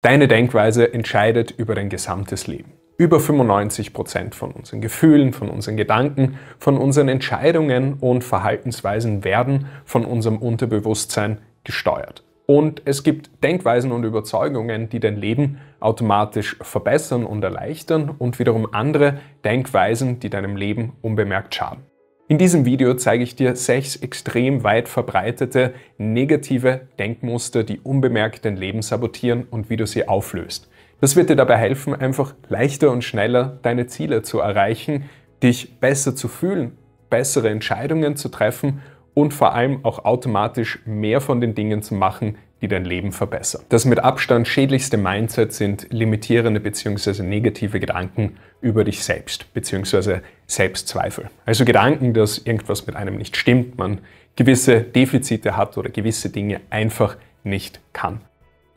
Deine Denkweise entscheidet über dein gesamtes Leben. Über 95% Prozent von unseren Gefühlen, von unseren Gedanken, von unseren Entscheidungen und Verhaltensweisen werden von unserem Unterbewusstsein gesteuert. Und es gibt Denkweisen und Überzeugungen, die dein Leben automatisch verbessern und erleichtern und wiederum andere Denkweisen, die deinem Leben unbemerkt schaden. In diesem Video zeige ich dir sechs extrem weit verbreitete negative Denkmuster, die unbemerkt dein Leben sabotieren und wie du sie auflöst. Das wird dir dabei helfen, einfach leichter und schneller deine Ziele zu erreichen, dich besser zu fühlen, bessere Entscheidungen zu treffen und vor allem auch automatisch mehr von den Dingen zu machen, die dein Leben verbessern. Das mit Abstand schädlichste Mindset sind limitierende bzw. negative Gedanken über dich selbst bzw. Selbstzweifel. Also Gedanken, dass irgendwas mit einem nicht stimmt, man gewisse Defizite hat oder gewisse Dinge einfach nicht kann.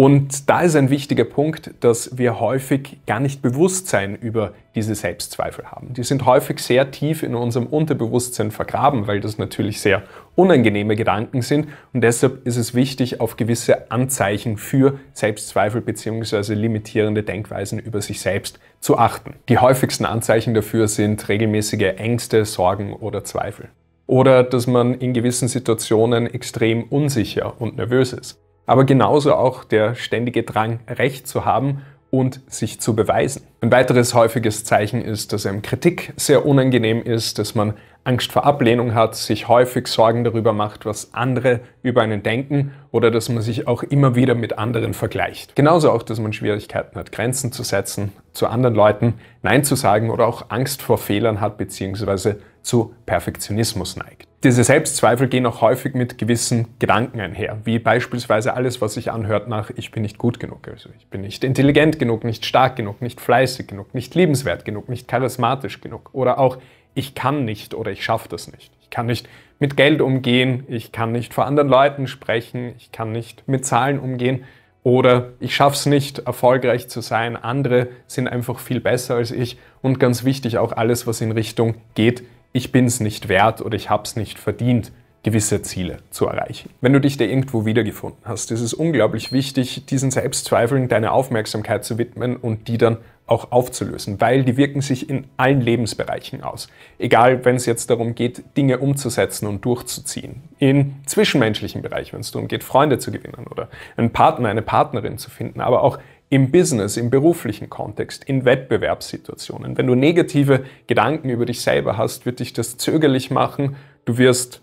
Und da ist ein wichtiger Punkt, dass wir häufig gar nicht Bewusstsein über diese Selbstzweifel haben. Die sind häufig sehr tief in unserem Unterbewusstsein vergraben, weil das natürlich sehr unangenehme Gedanken sind. Und deshalb ist es wichtig, auf gewisse Anzeichen für Selbstzweifel bzw. limitierende Denkweisen über sich selbst zu achten. Die häufigsten Anzeichen dafür sind regelmäßige Ängste, Sorgen oder Zweifel. Oder dass man in gewissen Situationen extrem unsicher und nervös ist aber genauso auch der ständige Drang, Recht zu haben und sich zu beweisen. Ein weiteres häufiges Zeichen ist, dass einem Kritik sehr unangenehm ist, dass man Angst vor Ablehnung hat, sich häufig Sorgen darüber macht, was andere über einen denken oder dass man sich auch immer wieder mit anderen vergleicht. Genauso auch, dass man Schwierigkeiten hat, Grenzen zu setzen, zu anderen Leuten Nein zu sagen oder auch Angst vor Fehlern hat bzw. zu Perfektionismus neigt. Diese Selbstzweifel gehen auch häufig mit gewissen Gedanken einher, wie beispielsweise alles, was sich anhört nach ich bin nicht gut genug, also ich bin nicht intelligent genug, nicht stark genug, nicht fleißig genug, nicht liebenswert genug, nicht charismatisch genug oder auch ich kann nicht oder ich schaffe das nicht. Ich kann nicht mit Geld umgehen, ich kann nicht vor anderen Leuten sprechen, ich kann nicht mit Zahlen umgehen oder ich schaffe es nicht, erfolgreich zu sein, andere sind einfach viel besser als ich und ganz wichtig auch alles, was in Richtung geht, ich bin es nicht wert oder ich habe es nicht verdient, gewisse Ziele zu erreichen. Wenn du dich da irgendwo wiedergefunden hast, ist es unglaublich wichtig, diesen Selbstzweifeln deine Aufmerksamkeit zu widmen und die dann auch aufzulösen, weil die wirken sich in allen Lebensbereichen aus. Egal, wenn es jetzt darum geht, Dinge umzusetzen und durchzuziehen. Im zwischenmenschlichen Bereich, wenn es darum geht, Freunde zu gewinnen oder einen Partner, eine Partnerin zu finden, aber auch im Business, im beruflichen Kontext, in Wettbewerbssituationen. Wenn du negative Gedanken über dich selber hast, wird dich das zögerlich machen. Du wirst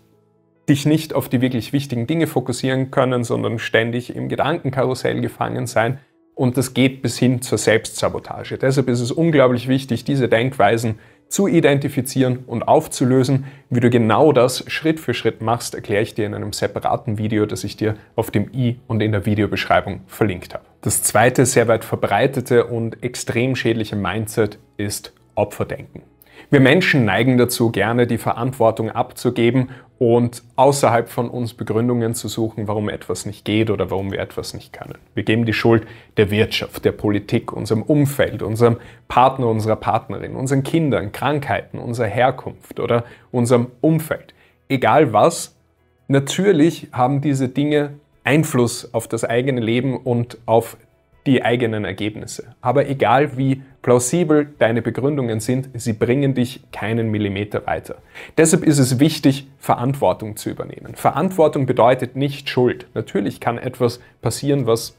dich nicht auf die wirklich wichtigen Dinge fokussieren können, sondern ständig im Gedankenkarussell gefangen sein. Und das geht bis hin zur Selbstsabotage. Deshalb ist es unglaublich wichtig, diese Denkweisen zu identifizieren und aufzulösen. Wie du genau das Schritt für Schritt machst, erkläre ich dir in einem separaten Video, das ich dir auf dem i und in der Videobeschreibung verlinkt habe. Das zweite sehr weit verbreitete und extrem schädliche Mindset ist Opferdenken. Wir Menschen neigen dazu, gerne die Verantwortung abzugeben und außerhalb von uns Begründungen zu suchen, warum etwas nicht geht oder warum wir etwas nicht können. Wir geben die Schuld der Wirtschaft, der Politik, unserem Umfeld, unserem Partner, unserer Partnerin, unseren Kindern, Krankheiten, unserer Herkunft oder unserem Umfeld. Egal was, natürlich haben diese Dinge Einfluss auf das eigene Leben und auf die eigenen Ergebnisse. Aber egal wie plausibel deine Begründungen sind, sie bringen dich keinen Millimeter weiter. Deshalb ist es wichtig, Verantwortung zu übernehmen. Verantwortung bedeutet nicht Schuld. Natürlich kann etwas passieren, was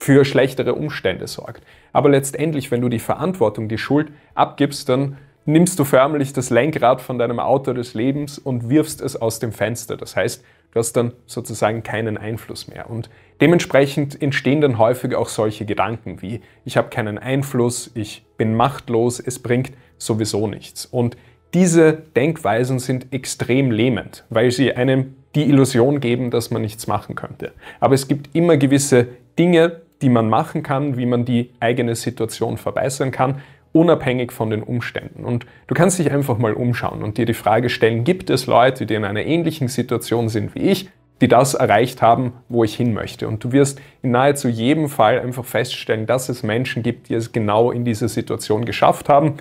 für schlechtere Umstände sorgt. Aber letztendlich, wenn du die Verantwortung, die Schuld abgibst, dann nimmst du förmlich das Lenkrad von deinem Auto des Lebens und wirfst es aus dem Fenster. Das heißt, Du hast dann sozusagen keinen Einfluss mehr. Und dementsprechend entstehen dann häufig auch solche Gedanken wie, ich habe keinen Einfluss, ich bin machtlos, es bringt sowieso nichts. Und diese Denkweisen sind extrem lähmend, weil sie einem die Illusion geben, dass man nichts machen könnte. Aber es gibt immer gewisse Dinge, die man machen kann, wie man die eigene Situation verbessern kann, unabhängig von den Umständen. Und du kannst dich einfach mal umschauen und dir die Frage stellen, gibt es Leute, die in einer ähnlichen Situation sind wie ich, die das erreicht haben, wo ich hin möchte. Und du wirst in nahezu jedem Fall einfach feststellen, dass es Menschen gibt, die es genau in dieser Situation geschafft haben,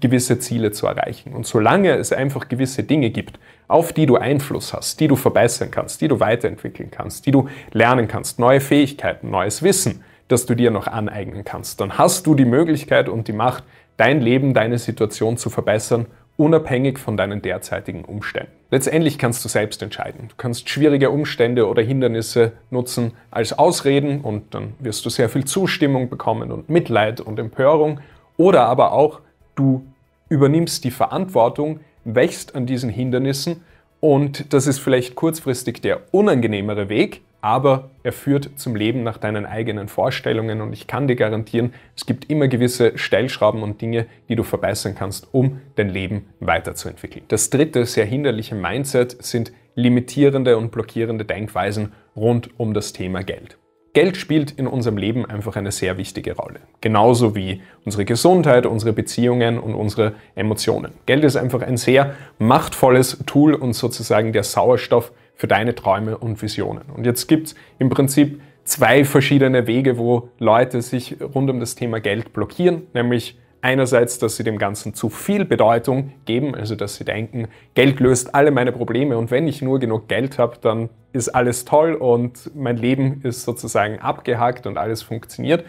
gewisse Ziele zu erreichen. Und solange es einfach gewisse Dinge gibt, auf die du Einfluss hast, die du verbessern kannst, die du weiterentwickeln kannst, die du lernen kannst, neue Fähigkeiten, neues Wissen, das du dir noch aneignen kannst. Dann hast du die Möglichkeit und die Macht, dein Leben, deine Situation zu verbessern, unabhängig von deinen derzeitigen Umständen. Letztendlich kannst du selbst entscheiden. Du kannst schwierige Umstände oder Hindernisse nutzen als Ausreden und dann wirst du sehr viel Zustimmung bekommen und Mitleid und Empörung. Oder aber auch du übernimmst die Verantwortung, wächst an diesen Hindernissen und das ist vielleicht kurzfristig der unangenehmere Weg, aber er führt zum Leben nach deinen eigenen Vorstellungen und ich kann dir garantieren, es gibt immer gewisse Stellschrauben und Dinge, die du verbessern kannst, um dein Leben weiterzuentwickeln. Das dritte sehr hinderliche Mindset sind limitierende und blockierende Denkweisen rund um das Thema Geld. Geld spielt in unserem Leben einfach eine sehr wichtige Rolle. Genauso wie unsere Gesundheit, unsere Beziehungen und unsere Emotionen. Geld ist einfach ein sehr machtvolles Tool und sozusagen der Sauerstoff für deine Träume und Visionen. Und jetzt gibt es im Prinzip zwei verschiedene Wege, wo Leute sich rund um das Thema Geld blockieren, nämlich einerseits, dass sie dem Ganzen zu viel Bedeutung geben, also dass sie denken, Geld löst alle meine Probleme und wenn ich nur genug Geld habe, dann ist alles toll und mein Leben ist sozusagen abgehakt und alles funktioniert.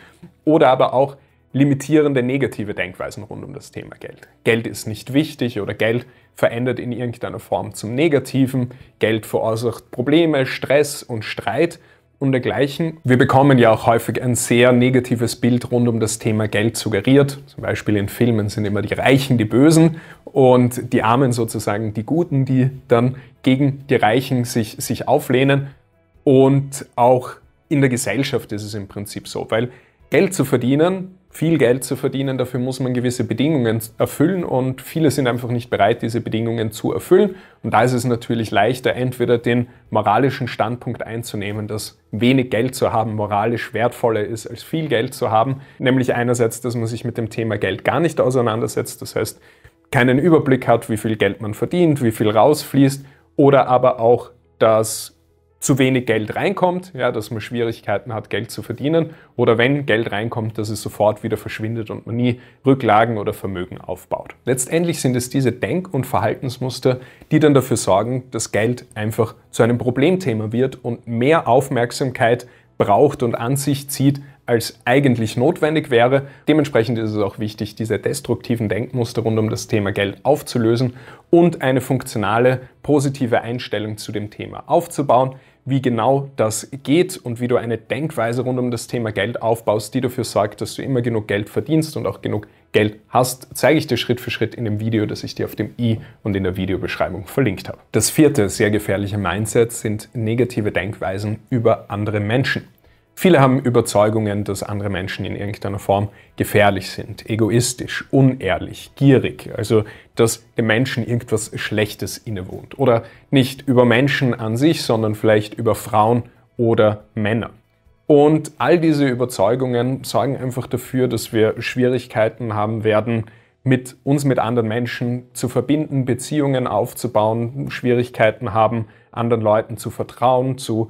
Oder aber auch limitierende negative Denkweisen rund um das Thema Geld. Geld ist nicht wichtig oder Geld verändert in irgendeiner Form zum Negativen. Geld verursacht Probleme, Stress und Streit und dergleichen. Wir bekommen ja auch häufig ein sehr negatives Bild rund um das Thema Geld suggeriert. Zum Beispiel in Filmen sind immer die Reichen die Bösen und die Armen sozusagen die Guten, die dann gegen die Reichen sich, sich auflehnen. Und auch in der Gesellschaft ist es im Prinzip so, weil Geld zu verdienen viel Geld zu verdienen. Dafür muss man gewisse Bedingungen erfüllen und viele sind einfach nicht bereit, diese Bedingungen zu erfüllen. Und da ist es natürlich leichter, entweder den moralischen Standpunkt einzunehmen, dass wenig Geld zu haben moralisch wertvoller ist, als viel Geld zu haben. Nämlich einerseits, dass man sich mit dem Thema Geld gar nicht auseinandersetzt. Das heißt, keinen Überblick hat, wie viel Geld man verdient, wie viel rausfließt oder aber auch, dass zu wenig Geld reinkommt, ja, dass man Schwierigkeiten hat, Geld zu verdienen, oder wenn Geld reinkommt, dass es sofort wieder verschwindet und man nie Rücklagen oder Vermögen aufbaut. Letztendlich sind es diese Denk- und Verhaltensmuster, die dann dafür sorgen, dass Geld einfach zu einem Problemthema wird und mehr Aufmerksamkeit braucht und an sich zieht, als eigentlich notwendig wäre. Dementsprechend ist es auch wichtig, diese destruktiven Denkmuster rund um das Thema Geld aufzulösen und eine funktionale, positive Einstellung zu dem Thema aufzubauen wie genau das geht und wie du eine Denkweise rund um das Thema Geld aufbaust, die dafür sorgt, dass du immer genug Geld verdienst und auch genug Geld hast, zeige ich dir Schritt für Schritt in dem Video, das ich dir auf dem i und in der Videobeschreibung verlinkt habe. Das vierte sehr gefährliche Mindset sind negative Denkweisen über andere Menschen. Viele haben Überzeugungen, dass andere Menschen in irgendeiner Form gefährlich sind, egoistisch, unehrlich, gierig, also dass dem Menschen irgendwas Schlechtes innewohnt. Oder nicht über Menschen an sich, sondern vielleicht über Frauen oder Männer. Und all diese Überzeugungen sorgen einfach dafür, dass wir Schwierigkeiten haben werden, mit uns mit anderen Menschen zu verbinden, Beziehungen aufzubauen, Schwierigkeiten haben, anderen Leuten zu vertrauen, zu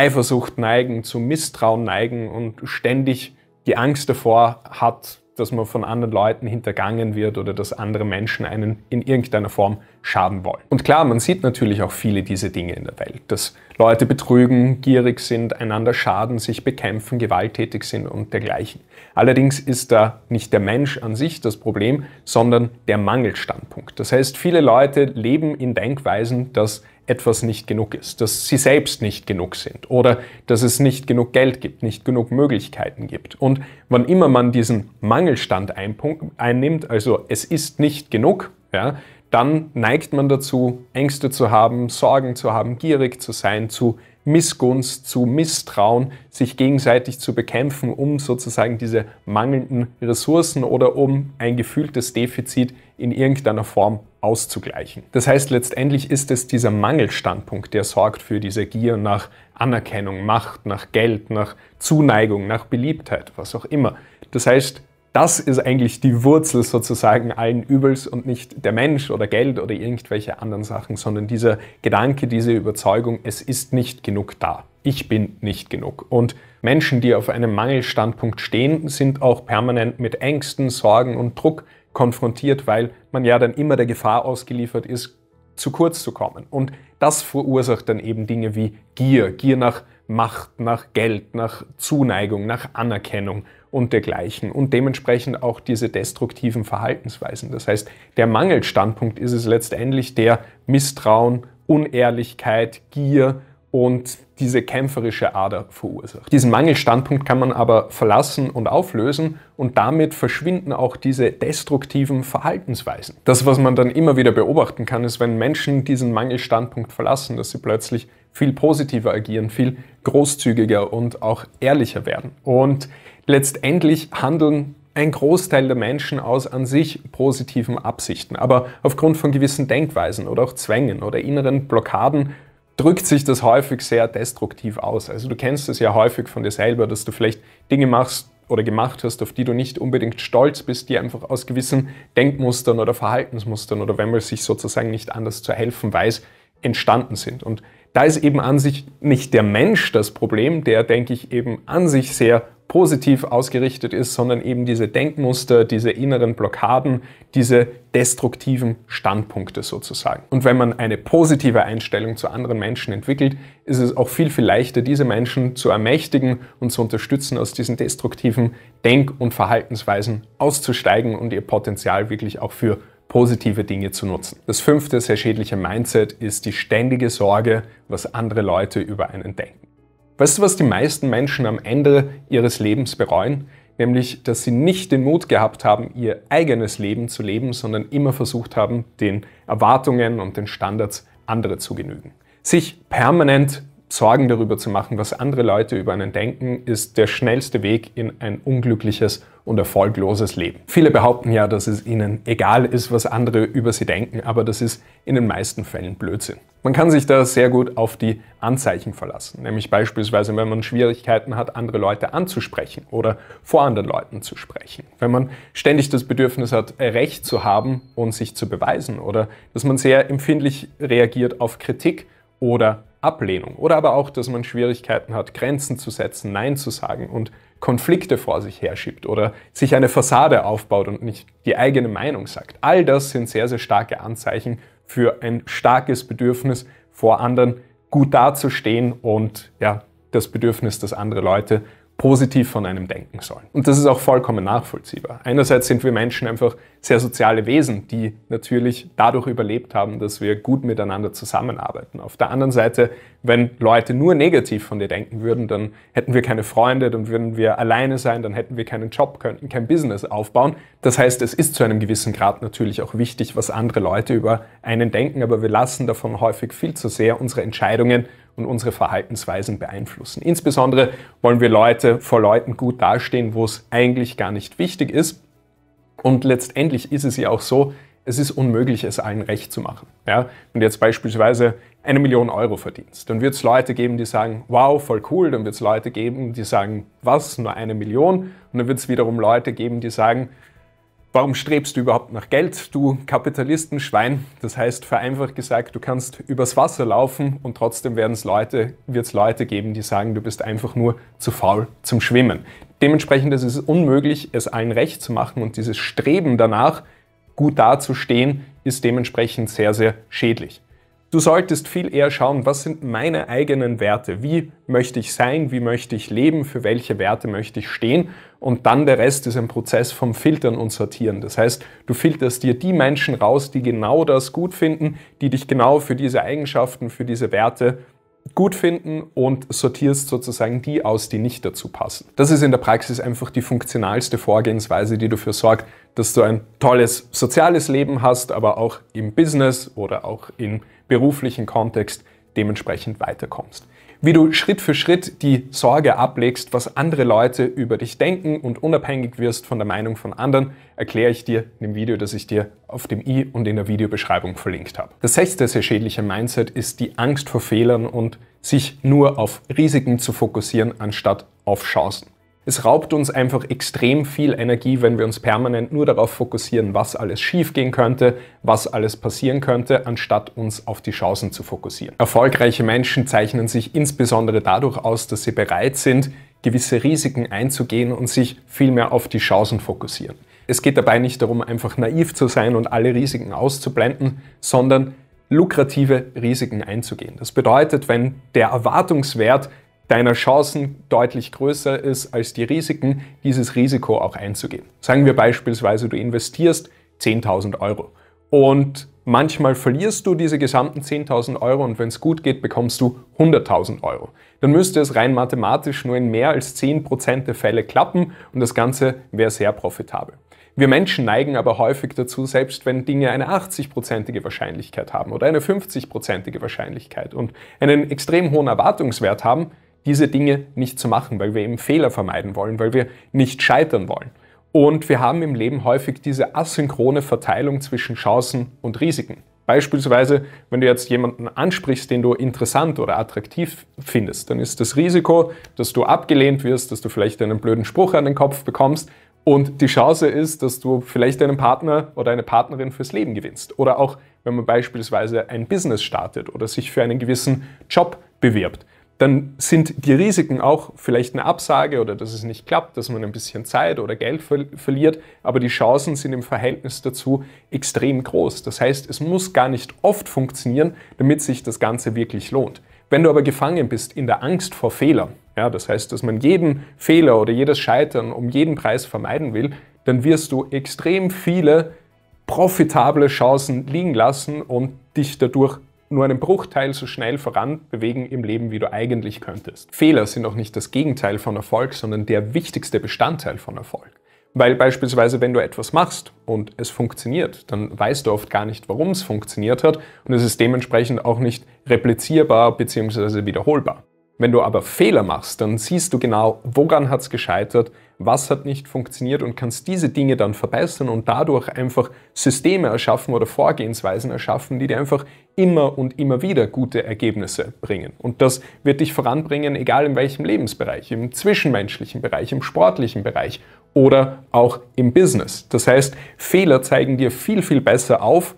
Eifersucht neigen, zu Misstrauen neigen und ständig die Angst davor hat, dass man von anderen Leuten hintergangen wird oder dass andere Menschen einen in irgendeiner Form schaden wollen. Und klar, man sieht natürlich auch viele diese Dinge in der Welt, dass Leute betrügen, gierig sind, einander schaden, sich bekämpfen, gewalttätig sind und dergleichen. Allerdings ist da nicht der Mensch an sich das Problem, sondern der Mangelstandpunkt. Das heißt, viele Leute leben in Denkweisen, dass etwas nicht genug ist, dass sie selbst nicht genug sind oder dass es nicht genug Geld gibt, nicht genug Möglichkeiten gibt. Und wann immer man diesen Mangelstand einnimmt, also es ist nicht genug, ja, dann neigt man dazu, Ängste zu haben, Sorgen zu haben, gierig zu sein, zu Missgunst, zu Misstrauen, sich gegenseitig zu bekämpfen, um sozusagen diese mangelnden Ressourcen oder um ein gefühltes Defizit in irgendeiner Form auszugleichen. Das heißt, letztendlich ist es dieser Mangelstandpunkt, der sorgt für diese Gier nach Anerkennung, Macht, nach Geld, nach Zuneigung, nach Beliebtheit, was auch immer. Das heißt, das ist eigentlich die Wurzel sozusagen allen Übels und nicht der Mensch oder Geld oder irgendwelche anderen Sachen, sondern dieser Gedanke, diese Überzeugung, es ist nicht genug da. Ich bin nicht genug. Und Menschen, die auf einem Mangelstandpunkt stehen, sind auch permanent mit Ängsten, Sorgen und Druck konfrontiert, weil man ja dann immer der Gefahr ausgeliefert ist, zu kurz zu kommen. Und das verursacht dann eben Dinge wie Gier, Gier nach Macht, nach Geld, nach Zuneigung, nach Anerkennung und dergleichen und dementsprechend auch diese destruktiven Verhaltensweisen. Das heißt, der Mangelstandpunkt ist es letztendlich, der Misstrauen, Unehrlichkeit, Gier, und diese kämpferische Ader verursacht. Diesen Mangelstandpunkt kann man aber verlassen und auflösen und damit verschwinden auch diese destruktiven Verhaltensweisen. Das, was man dann immer wieder beobachten kann, ist, wenn Menschen diesen Mangelstandpunkt verlassen, dass sie plötzlich viel positiver agieren, viel großzügiger und auch ehrlicher werden. Und letztendlich handeln ein Großteil der Menschen aus an sich positiven Absichten, aber aufgrund von gewissen Denkweisen oder auch Zwängen oder inneren Blockaden drückt sich das häufig sehr destruktiv aus. Also du kennst es ja häufig von dir selber, dass du vielleicht Dinge machst oder gemacht hast, auf die du nicht unbedingt stolz bist, die einfach aus gewissen Denkmustern oder Verhaltensmustern oder wenn man sich sozusagen nicht anders zu helfen weiß, entstanden sind. Und da ist eben an sich nicht der Mensch das Problem, der, denke ich, eben an sich sehr positiv ausgerichtet ist, sondern eben diese Denkmuster, diese inneren Blockaden, diese destruktiven Standpunkte sozusagen. Und wenn man eine positive Einstellung zu anderen Menschen entwickelt, ist es auch viel, viel leichter, diese Menschen zu ermächtigen und zu unterstützen, aus diesen destruktiven Denk- und Verhaltensweisen auszusteigen und ihr Potenzial wirklich auch für positive Dinge zu nutzen. Das fünfte sehr schädliche Mindset ist die ständige Sorge, was andere Leute über einen denken. Weißt du, was die meisten Menschen am Ende ihres Lebens bereuen? Nämlich, dass sie nicht den Mut gehabt haben, ihr eigenes Leben zu leben, sondern immer versucht haben, den Erwartungen und den Standards anderer zu genügen. Sich permanent Sorgen darüber zu machen, was andere Leute über einen denken, ist der schnellste Weg in ein unglückliches und erfolgloses Leben. Viele behaupten ja, dass es ihnen egal ist, was andere über sie denken, aber das ist in den meisten Fällen Blödsinn. Man kann sich da sehr gut auf die Anzeichen verlassen, nämlich beispielsweise, wenn man Schwierigkeiten hat, andere Leute anzusprechen oder vor anderen Leuten zu sprechen, wenn man ständig das Bedürfnis hat, Recht zu haben und sich zu beweisen oder dass man sehr empfindlich reagiert auf Kritik oder Ablehnung oder aber auch, dass man Schwierigkeiten hat, Grenzen zu setzen, Nein zu sagen und Konflikte vor sich herschiebt oder sich eine Fassade aufbaut und nicht die eigene Meinung sagt. All das sind sehr, sehr starke Anzeichen für ein starkes Bedürfnis, vor anderen gut dazustehen und ja, das Bedürfnis, dass andere Leute positiv von einem denken sollen. Und das ist auch vollkommen nachvollziehbar. Einerseits sind wir Menschen einfach sehr soziale Wesen, die natürlich dadurch überlebt haben, dass wir gut miteinander zusammenarbeiten. Auf der anderen Seite, wenn Leute nur negativ von dir denken würden, dann hätten wir keine Freunde, dann würden wir alleine sein, dann hätten wir keinen Job, könnten kein Business aufbauen. Das heißt, es ist zu einem gewissen Grad natürlich auch wichtig, was andere Leute über einen denken, aber wir lassen davon häufig viel zu sehr unsere Entscheidungen und unsere Verhaltensweisen beeinflussen. Insbesondere wollen wir Leute vor Leuten gut dastehen, wo es eigentlich gar nicht wichtig ist. Und letztendlich ist es ja auch so, es ist unmöglich, es allen recht zu machen. Ja? Wenn du jetzt beispielsweise eine Million Euro verdienst, dann wird es Leute geben, die sagen, wow, voll cool. Dann wird es Leute geben, die sagen, was, nur eine Million? Und dann wird es wiederum Leute geben, die sagen, warum strebst du überhaupt nach Geld, du Kapitalistenschwein? Das heißt, vereinfacht gesagt, du kannst übers Wasser laufen und trotzdem werden es Leute, wird es Leute geben, die sagen, du bist einfach nur zu faul zum Schwimmen. Dementsprechend ist es unmöglich, es allen recht zu machen und dieses Streben danach, gut dazustehen, ist dementsprechend sehr, sehr schädlich. Du solltest viel eher schauen, was sind meine eigenen Werte, wie möchte ich sein, wie möchte ich leben, für welche Werte möchte ich stehen und dann der Rest ist ein Prozess vom Filtern und Sortieren. Das heißt, du filterst dir die Menschen raus, die genau das gut finden, die dich genau für diese Eigenschaften, für diese Werte gut finden und sortierst sozusagen die aus, die nicht dazu passen. Das ist in der Praxis einfach die funktionalste Vorgehensweise, die dafür sorgt, dass du ein tolles soziales Leben hast, aber auch im Business oder auch im beruflichen Kontext dementsprechend weiterkommst wie du Schritt für Schritt die Sorge ablegst, was andere Leute über dich denken und unabhängig wirst von der Meinung von anderen, erkläre ich dir in dem Video, das ich dir auf dem i und in der Videobeschreibung verlinkt habe. Das sechste sehr schädliche Mindset ist die Angst vor Fehlern und sich nur auf Risiken zu fokussieren anstatt auf Chancen. Es raubt uns einfach extrem viel Energie, wenn wir uns permanent nur darauf fokussieren, was alles schiefgehen könnte, was alles passieren könnte, anstatt uns auf die Chancen zu fokussieren. Erfolgreiche Menschen zeichnen sich insbesondere dadurch aus, dass sie bereit sind, gewisse Risiken einzugehen und sich vielmehr auf die Chancen fokussieren. Es geht dabei nicht darum, einfach naiv zu sein und alle Risiken auszublenden, sondern lukrative Risiken einzugehen. Das bedeutet, wenn der Erwartungswert deiner Chancen deutlich größer ist als die Risiken, dieses Risiko auch einzugehen. Sagen wir beispielsweise, du investierst 10.000 Euro und manchmal verlierst du diese gesamten 10.000 Euro und wenn es gut geht, bekommst du 100.000 Euro. Dann müsste es rein mathematisch nur in mehr als 10% der Fälle klappen und das Ganze wäre sehr profitabel. Wir Menschen neigen aber häufig dazu, selbst wenn Dinge eine 80-prozentige Wahrscheinlichkeit haben oder eine 50-prozentige Wahrscheinlichkeit und einen extrem hohen Erwartungswert haben, diese Dinge nicht zu machen, weil wir eben Fehler vermeiden wollen, weil wir nicht scheitern wollen. Und wir haben im Leben häufig diese asynchrone Verteilung zwischen Chancen und Risiken. Beispielsweise, wenn du jetzt jemanden ansprichst, den du interessant oder attraktiv findest, dann ist das Risiko, dass du abgelehnt wirst, dass du vielleicht einen blöden Spruch an den Kopf bekommst und die Chance ist, dass du vielleicht einen Partner oder eine Partnerin fürs Leben gewinnst. Oder auch, wenn man beispielsweise ein Business startet oder sich für einen gewissen Job bewirbt dann sind die Risiken auch vielleicht eine Absage oder dass es nicht klappt, dass man ein bisschen Zeit oder Geld ver verliert, aber die Chancen sind im Verhältnis dazu extrem groß. Das heißt, es muss gar nicht oft funktionieren, damit sich das Ganze wirklich lohnt. Wenn du aber gefangen bist in der Angst vor Fehlern, ja, das heißt, dass man jeden Fehler oder jedes Scheitern um jeden Preis vermeiden will, dann wirst du extrem viele profitable Chancen liegen lassen und dich dadurch nur einen Bruchteil so schnell voran bewegen im Leben, wie du eigentlich könntest. Fehler sind auch nicht das Gegenteil von Erfolg, sondern der wichtigste Bestandteil von Erfolg. Weil beispielsweise, wenn du etwas machst und es funktioniert, dann weißt du oft gar nicht, warum es funktioniert hat und es ist dementsprechend auch nicht replizierbar bzw. wiederholbar. Wenn du aber Fehler machst, dann siehst du genau, woran hat es gescheitert, was hat nicht funktioniert und kannst diese Dinge dann verbessern und dadurch einfach Systeme erschaffen oder Vorgehensweisen erschaffen, die dir einfach immer und immer wieder gute Ergebnisse bringen. Und das wird dich voranbringen, egal in welchem Lebensbereich, im zwischenmenschlichen Bereich, im sportlichen Bereich oder auch im Business. Das heißt, Fehler zeigen dir viel, viel besser auf,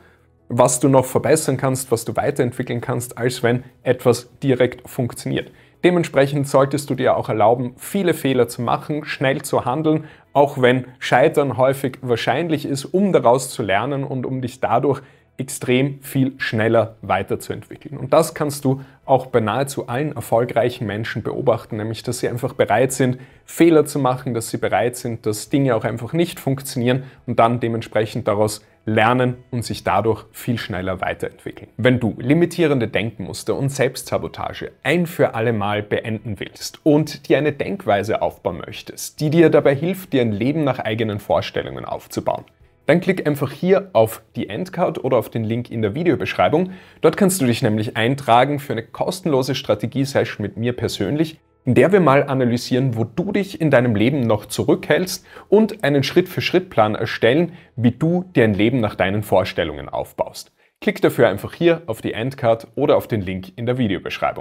was du noch verbessern kannst, was du weiterentwickeln kannst, als wenn etwas direkt funktioniert. Dementsprechend solltest du dir auch erlauben, viele Fehler zu machen, schnell zu handeln, auch wenn Scheitern häufig wahrscheinlich ist, um daraus zu lernen und um dich dadurch extrem viel schneller weiterzuentwickeln. Und das kannst du auch bei nahezu allen erfolgreichen Menschen beobachten, nämlich dass sie einfach bereit sind, Fehler zu machen, dass sie bereit sind, dass Dinge auch einfach nicht funktionieren und dann dementsprechend daraus lernen und sich dadurch viel schneller weiterentwickeln. Wenn du limitierende Denkmuster und Selbstsabotage ein für alle Mal beenden willst und dir eine Denkweise aufbauen möchtest, die dir dabei hilft, dir ein Leben nach eigenen Vorstellungen aufzubauen, dann klick einfach hier auf die Endcard oder auf den Link in der Videobeschreibung. Dort kannst du dich nämlich eintragen für eine kostenlose Strategie-Session mit mir persönlich, in der wir mal analysieren, wo du dich in deinem Leben noch zurückhältst und einen Schritt-für-Schritt-Plan erstellen, wie du dein Leben nach deinen Vorstellungen aufbaust. Klick dafür einfach hier auf die Endcard oder auf den Link in der Videobeschreibung.